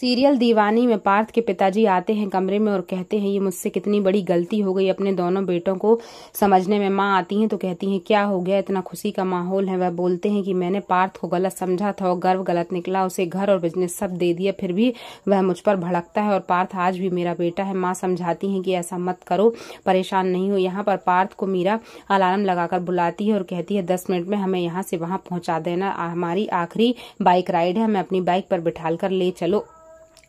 serial दीवानी में पार्थ के पिताजी आते हैं कमरे में और कहते हैं ये मुझसे कितनी बड़ी गलती हो गई अपने दोनों बेटों को समझने में माँ आती हैं तो कहती हैं क्या हो गया इतना खुशी का माहौल है वह बोलते हैं कि मैंने पार्थ को गलत समझा था और गर्व गलत निकला उसे घर और बिजनेस सब दे दिया फिर भी वह मुझ पर भड़कता है और पार्थ आज भी मेरा बेटा है माँ समझाती है कि ऐसा मत करो परेशान नहीं हो यहाँ पर पार्थ को मीरा अलार्म लगाकर बुलाती है और कहती है दस मिनट में हमें यहाँ से वहां पहुंचा देना हमारी आखिरी बाइक राइड है हमें अपनी बाइक पर बिठाल ले चलो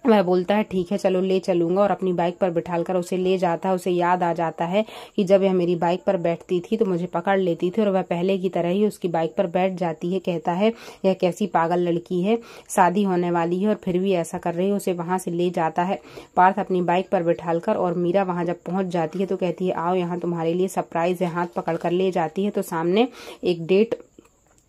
वह बोलता है ठीक है चलो ले चलूंगा और अपनी बाइक पर कर उसे ले जाता है उसे याद आ जाता है कि जब यह मेरी बाइक पर बैठती थी तो मुझे पकड़ लेती थी और वह पहले की तरह ही उसकी बाइक पर बैठ जाती है कहता है यह कैसी पागल लड़की है शादी होने वाली है और फिर भी ऐसा कर रही है उसे वहां से ले जाता है पार्थ अपनी बाइक पर कर और मीरा वहां जब पहुंच जाती है तो कहती है आओ यहाँ तुम्हारे लिए सरप्राइज है हाथ कर ले जाती है तो सामने एक डेट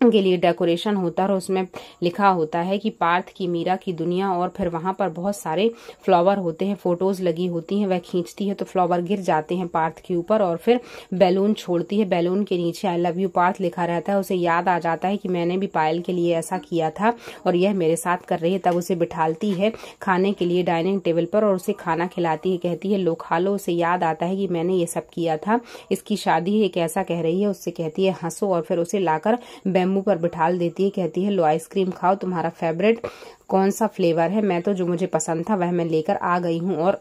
के लिए डेकोरेशन होता है और उसमें लिखा होता है कि पार्थ की मीरा की दुनिया और फिर वहां पर बहुत सारे फ्लावर होते हैं फोटोज लगी होती हैं वह खींचती है तो फ्लावर गिर जाते हैं पार्थ के ऊपर और फिर बैलून छोड़ती है बैलून के नीचे आई लव यू पार्थ लिखा रहता है उसे याद आ जाता है कि मैंने भी पायल के लिए ऐसा किया था और यह मेरे साथ कर रही है तब उसे बिठालती है खाने के लिए डाइनिंग टेबल पर और उसे खाना खिलाती है कहती है लो खा लो उसे याद आता है कि मैंने ये सब किया था इसकी शादी एक ऐसा कह रही है उससे कहती है हंसो और फिर उसे लाकर बैम मुंह पर बिठाल देती है कहती है लो आइसक्रीम खाओ तुम्हारा फेवरेट कौन सा फ्लेवर है मैं तो जो मुझे पसंद था वह मैं लेकर आ गई हूँ और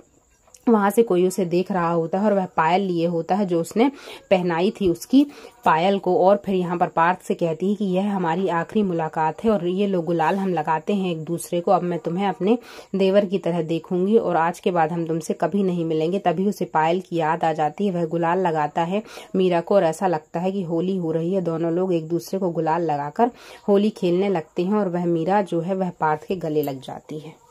वहां से कोई उसे देख रहा होता है और वह पायल लिए होता है जो उसने पहनाई थी उसकी पायल को और फिर यहाँ पर पार्थ से कहती है कि यह हमारी आखिरी मुलाकात है और ये लोग गुलाल हम लगाते हैं एक दूसरे को अब मैं तुम्हें अपने देवर की तरह देखूंगी और आज के बाद हम तुमसे कभी नहीं मिलेंगे तभी उसे पायल की याद आ जाती है वह गुलाल लगाता है मीरा को और ऐसा लगता है कि होली हो रही है दोनों लोग एक दूसरे को गुलाल लगाकर होली खेलने लगते हैं और वह मीरा जो है वह पार्थ के गले लग जाती है